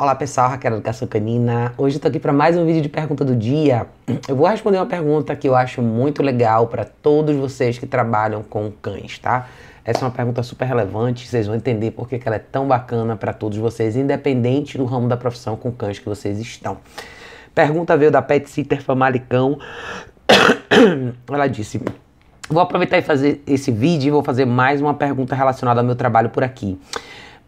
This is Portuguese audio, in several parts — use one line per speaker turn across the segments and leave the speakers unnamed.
Olá pessoal, Raquel Educação Canina. Hoje eu tô aqui para mais um vídeo de pergunta do dia. Eu vou responder uma pergunta que eu acho muito legal para todos vocês que trabalham com cães, tá? Essa é uma pergunta super relevante, vocês vão entender por que ela é tão bacana para todos vocês, independente do ramo da profissão com cães que vocês estão. Pergunta veio da Pet Sitter Famalicão. ela disse: Vou aproveitar e fazer esse vídeo e vou fazer mais uma pergunta relacionada ao meu trabalho por aqui.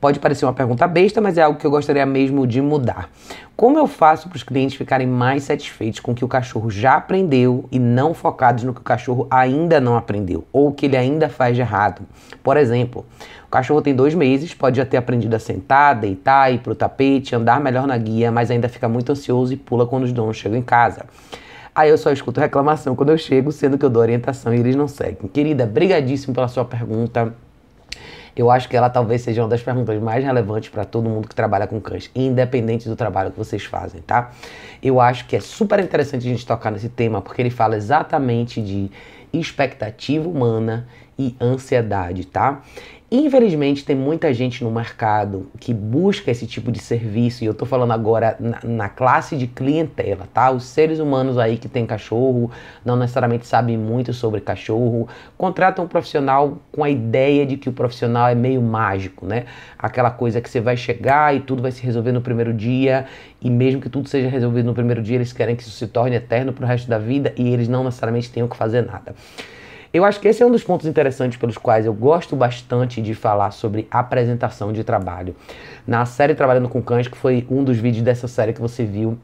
Pode parecer uma pergunta besta, mas é algo que eu gostaria mesmo de mudar. Como eu faço para os clientes ficarem mais satisfeitos com o que o cachorro já aprendeu e não focados no que o cachorro ainda não aprendeu ou o que ele ainda faz de errado? Por exemplo, o cachorro tem dois meses, pode já ter aprendido a sentar, deitar, ir para o tapete, andar melhor na guia, mas ainda fica muito ansioso e pula quando os donos chegam em casa. Aí eu só escuto reclamação quando eu chego, sendo que eu dou orientação e eles não seguem. Querida, brigadíssimo pela sua pergunta. Eu acho que ela talvez seja uma das perguntas mais relevantes para todo mundo que trabalha com cães, independente do trabalho que vocês fazem, tá? Eu acho que é super interessante a gente tocar nesse tema, porque ele fala exatamente de expectativa humana e ansiedade, tá? Infelizmente, tem muita gente no mercado que busca esse tipo de serviço, e eu estou falando agora na, na, classe de clientela, tá? Os seres humanos aí que tem cachorro, não necessariamente sabem muito sobre cachorro, contratam um profissional com a ideia de que o profissional é meio mágico, né? Aquela coisa que você vai chegar e tudo vai se resolver no primeiro dia, e mesmo que tudo seja resolvido no primeiro dia, eles querem que isso se torne eterno para o resto da vida e eles não necessariamente tenham que fazer nada. Eu acho que esse é um dos pontos interessantes pelos quais eu gosto bastante de falar sobre apresentação de trabalho. Na série Trabalhando com Cães, que foi um dos vídeos dessa série que você viu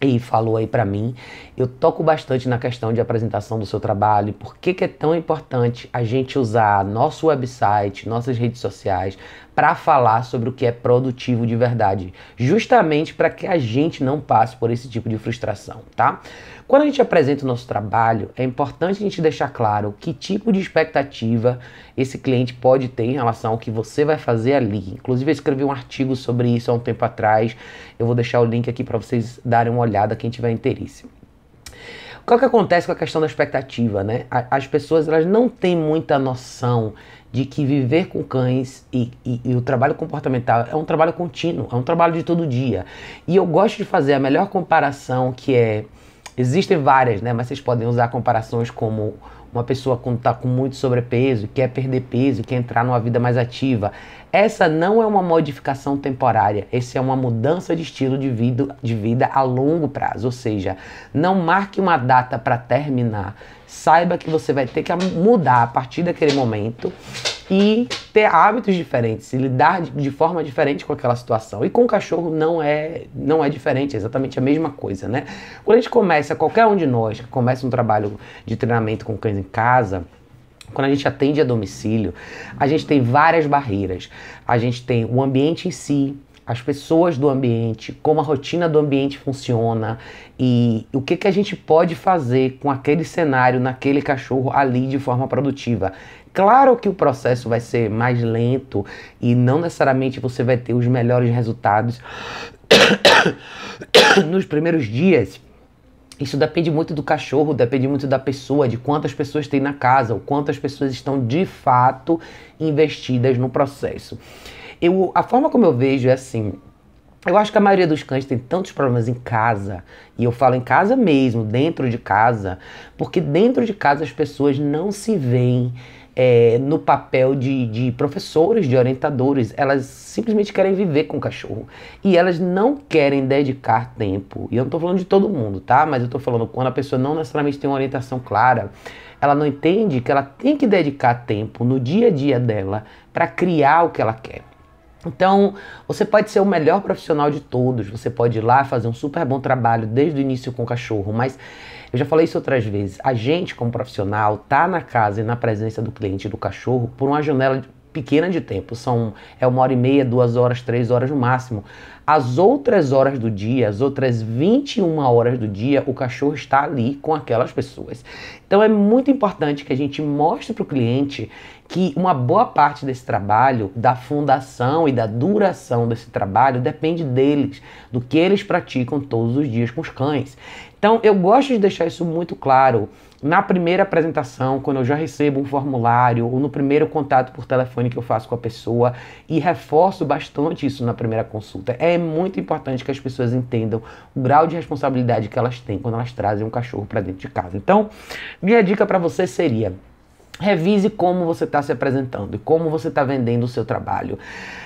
e falou aí para mim, eu toco bastante na questão de apresentação do seu trabalho, por que, que é tão importante a gente usar nosso website, nossas redes sociais para falar sobre o que é produtivo de verdade, justamente para que a gente não passe por esse tipo de frustração, tá? Quando a gente apresenta o nosso trabalho, é importante a gente deixar claro que tipo de expectativa esse cliente pode ter em relação ao que você vai fazer ali. Inclusive, eu escrevi um artigo sobre isso há um tempo atrás. Eu vou deixar o link aqui para vocês darem uma olhada quem tiver interesse. O que é acontece com a questão da expectativa, né? As pessoas elas não têm muita noção de que viver com cães e, e, e, o trabalho comportamental é um trabalho contínuo, é um trabalho de todo dia. E eu gosto de fazer a melhor comparação que é. Existem várias, né? Mas vocês podem usar comparações como uma pessoa quando está com muito sobrepeso, quer perder peso, quer entrar numa vida mais ativa. Essa não é uma modificação temporária, essa é uma mudança de estilo de vida, de vida a longo prazo. Ou seja, não marque uma data para terminar. Saiba que você vai ter que mudar a partir daquele momento e ter hábitos diferentes, e lidar de forma diferente com aquela situação. E com o cachorro não é, não é diferente, é exatamente a mesma coisa, né? Quando a gente começa, qualquer um de nós que começa um trabalho de treinamento com cães em casa, quando a gente atende a domicílio, a gente tem várias barreiras. A gente tem o ambiente em si, as pessoas do ambiente, como a rotina do ambiente funciona e o que, que a gente pode fazer com aquele cenário, naquele cachorro ali de forma produtiva. Claro que o processo vai ser mais lento e não necessariamente você vai ter os melhores resultados nos primeiros dias. Isso depende muito do cachorro, depende muito da pessoa, de quantas pessoas tem na casa, o quantas pessoas estão de fato investidas no processo. Eu, a forma como eu vejo é assim. Eu acho que a maioria dos cães tem tantos problemas em casa, e eu falo em casa mesmo, dentro de casa, porque dentro de casa as pessoas não se veem é, no papel de, de professores, de orientadores, elas simplesmente querem viver com o cachorro. E elas não querem dedicar tempo. E eu não estou falando de todo mundo, tá? Mas eu estou falando quando a pessoa não necessariamente tem uma orientação clara, ela não entende que ela tem que dedicar tempo no dia a dia dela para criar o que ela quer. Então, você pode ser o melhor profissional de todos, você pode ir lá fazer um super bom trabalho desde o início com o cachorro, mas eu já falei isso outras vezes. A gente, como profissional, tá na casa e na presença do cliente do cachorro por uma janela pequena de tempo, são é uma hora e meia, duas horas, três horas no máximo. As outras horas do dia, as outras 21 horas do dia, o cachorro está ali com aquelas pessoas. Então é muito importante que a gente mostre para o cliente que uma boa parte desse trabalho, da fundação e da duração desse trabalho, depende deles, do que eles praticam todos os dias com os cães. Então, eu gosto de deixar isso muito claro na primeira apresentação, quando eu já recebo um formulário, ou no primeiro contato por telefone que eu faço com a pessoa, e reforço bastante isso na primeira consulta. É é muito importante que as pessoas entendam o grau de responsabilidade que elas têm quando elas trazem um cachorro para dentro de casa. Então, minha dica para você seria Revise como você está se apresentando e como você está vendendo o seu trabalho.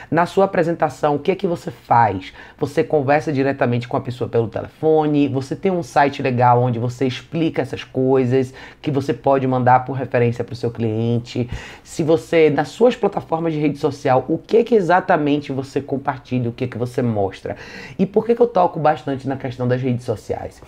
Na sua apresentação, o que é que você faz? Você conversa diretamente com a pessoa pelo telefone, você tem um site legal onde você explica essas coisas que você pode mandar por referência para o seu cliente. Se você, nas suas plataformas de rede social, o que é que exatamente você compartilha, o que é que você mostra? E por que, que eu toco bastante na questão das redes sociais?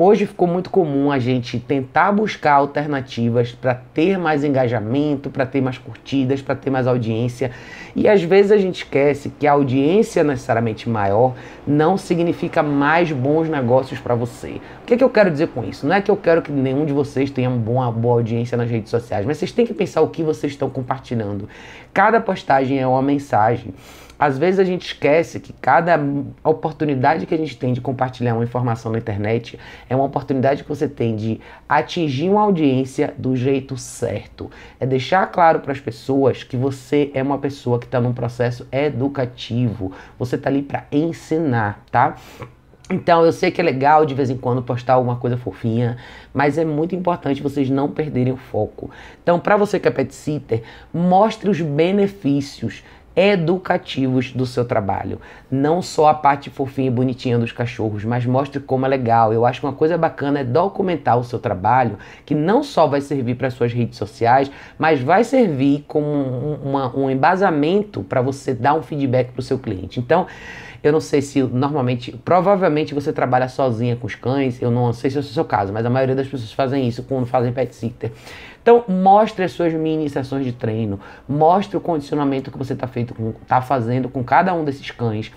Hoje ficou muito comum a gente tentar buscar alternativas para ter mais engajamento, para ter mais curtidas, para ter mais audiência. E às vezes a gente esquece que a audiência é necessariamente maior não significa mais bons negócios para você. O que, é que eu quero dizer com isso? Não é que eu quero que nenhum de vocês tenha uma boa, uma boa audiência nas redes sociais, mas vocês têm que pensar o que vocês estão compartilhando. Cada postagem é uma mensagem. Às vezes a gente esquece que cada oportunidade que a gente tem de compartilhar uma informação na internet é uma oportunidade que você tem de atingir uma audiência do jeito certo. É deixar claro para as pessoas que você é uma pessoa que está num processo educativo. Você está ali para ensinar, tá? Então, eu sei que é legal de vez em quando postar alguma coisa fofinha, mas é muito importante vocês não perderem o foco. Então, para você que é pet sitter, mostre os benefícios educativos do seu trabalho. Não só a parte fofinha e bonitinha dos cachorros, mas mostre como é legal. Eu acho que uma coisa bacana é documentar o seu trabalho, que não só vai servir para suas redes sociais, mas vai servir como um, uma, um embasamento para você dar um feedback para o seu cliente. Então, eu não sei se normalmente, provavelmente você trabalha sozinha com os cães, eu não sei se é o seu caso, mas a maioria das pessoas fazem isso quando fazem pet sitter. Então, mostre as suas mini sessões de treino, mostre o condicionamento que você está tá fazendo com cada um desses cães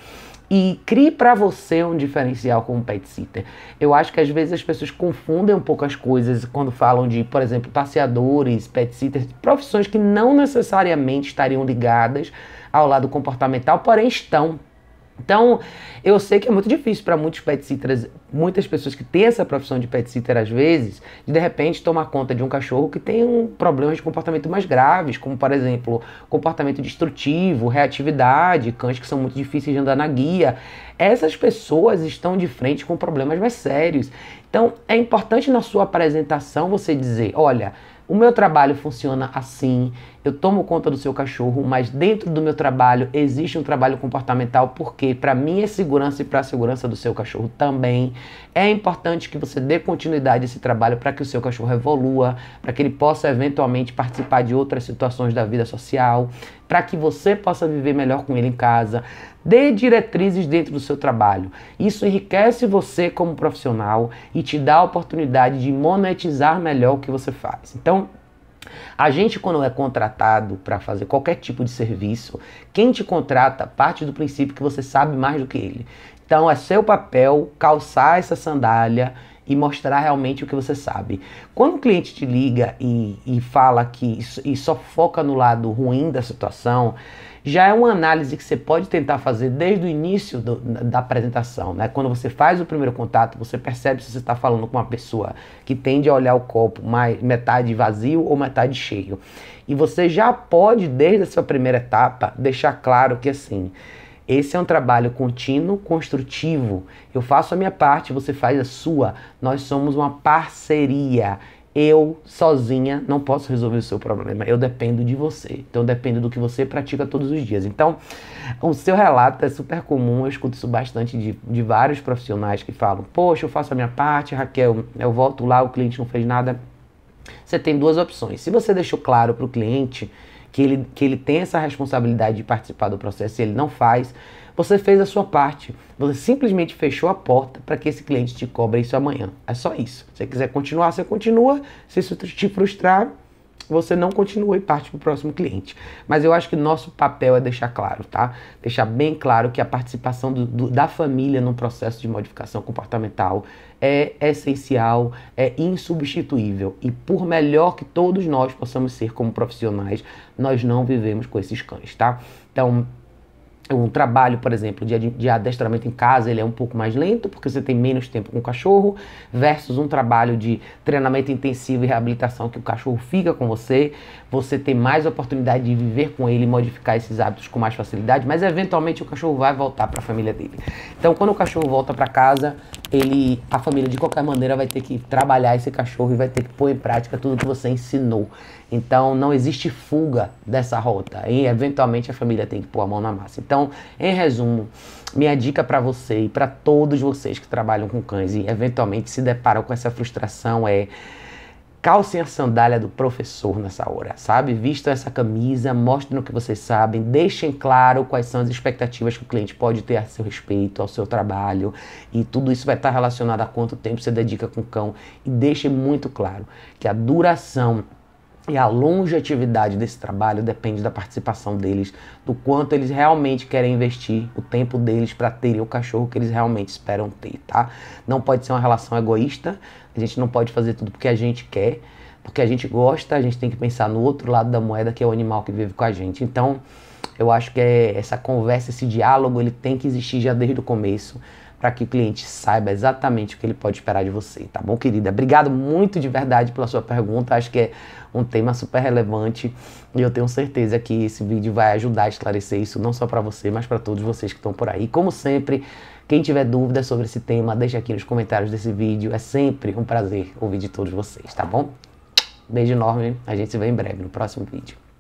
e crie para você um diferencial como pet sitter. Eu acho que às vezes as pessoas confundem um pouco as coisas quando falam de, por exemplo, passeadores, pet sitters, profissões que não necessariamente estariam ligadas ao lado comportamental, porém estão. Então, eu sei que é muito difícil para muitos pet sitters, muitas pessoas que têm essa profissão de pet sitter às vezes, de de repente tomar conta de um cachorro que tem um problemas de comportamento mais graves, como por exemplo, comportamento destrutivo, reatividade, cães que são muito difíceis de andar na guia. Essas pessoas estão de frente com problemas mais sérios. Então, é importante na sua apresentação você dizer, olha, o meu trabalho funciona assim, eu tomo conta do seu cachorro, mas dentro do meu trabalho existe um trabalho comportamental, porque para minha é segurança e para a segurança do seu cachorro também é importante que você dê continuidade a esse trabalho para que o seu cachorro evolua, para que ele possa eventualmente participar de outras situações da vida social, para que você possa viver melhor com ele em casa. Dê diretrizes dentro do seu trabalho. Isso enriquece você como profissional e te dá a oportunidade de monetizar melhor o que você faz. Então, a gente, quando é contratado para fazer qualquer tipo de serviço, quem te contrata parte do princípio que você sabe mais do que ele. Então, é seu papel calçar essa sandália e mostrar realmente o que você sabe. Quando o cliente te liga e, e fala que e só foca no lado ruim da situação, já é uma análise que você pode tentar fazer desde o início do, da apresentação. Né? Quando você faz o primeiro contato, você percebe se você está falando com uma pessoa que tende a olhar o copo mais, metade vazio ou metade cheio. E você já pode, desde a sua primeira etapa, deixar claro que assim. Esse é um trabalho contínuo, construtivo. Eu faço a minha parte, você faz a sua. Nós somos uma parceria eu sozinha não posso resolver o seu problema. Eu dependo de você. Então eu dependo do que você pratica todos os dias. Então, o seu relato é super comum. Eu escuto isso bastante de, de vários profissionais que falam: Poxa, eu faço a minha parte, Raquel, eu volto lá, o cliente não fez nada. Você tem duas opções. Se você deixou claro para o cliente que ele, que ele tem essa responsabilidade de participar do processo e ele não faz, você fez a sua parte. Você simplesmente fechou a porta para que esse cliente te cobre isso amanhã. É só isso. Se você quiser continuar, você continua. Se isso te frustrar, você não continua e parte para o próximo cliente. Mas eu acho que nosso papel é deixar claro, tá? Deixar bem claro que a participação do, do, da família no processo de modificação comportamental é essencial, é insubstituível. E por melhor que todos nós possamos ser como profissionais, nós não vivemos com esses cães, tá? Então, um trabalho, por exemplo, de, de adestramento em casa, ele é um pouco mais lento, porque você tem menos tempo com o cachorro, versus um trabalho de treinamento intensivo e reabilitação que o cachorro fica com você, você tem mais oportunidade de viver com ele, modificar esses hábitos com mais facilidade, mas eventualmente o cachorro vai voltar para a família dele. Então, quando o cachorro volta para casa, ele, a família de qualquer maneira vai ter que trabalhar esse cachorro e vai ter que pôr em prática tudo que você ensinou. Então não existe fuga dessa rota e eventualmente a família tem que pôr a mão na massa. Então, em resumo, minha dica para você e para todos vocês que trabalham com cães e eventualmente se deparam com essa frustração é Calcem a sandália do professor nessa hora, sabe? Vistam essa camisa, mostrem o que vocês sabem, deixem claro quais são as expectativas que o cliente pode ter a seu respeito, ao seu trabalho, e tudo isso vai estar relacionado a quanto tempo você dedica com o cão. E deixem muito claro que a duração e a longevidade desse trabalho depende da participação deles, do quanto eles realmente querem investir o tempo deles para terem o cachorro que eles realmente esperam ter, tá? Não pode ser uma relação egoísta, a gente não pode fazer tudo porque a gente quer, porque a gente gosta, a gente tem que pensar no outro lado da moeda, que é o animal que vive com a gente. Então, eu acho que é essa conversa, esse diálogo, ele tem que existir já desde o começo para que o cliente saiba exatamente o que ele pode esperar de você, tá bom, querida? Obrigado muito de verdade pela sua pergunta, acho que é um tema super relevante e eu tenho certeza que esse vídeo vai ajudar a esclarecer isso não só para você, mas para todos vocês que estão por aí. Como sempre, quem tiver dúvidas sobre esse tema, deixa aqui nos comentários desse vídeo. É sempre um prazer ouvir de todos vocês, tá bom? Beijo enorme, a gente se vê em breve no próximo vídeo.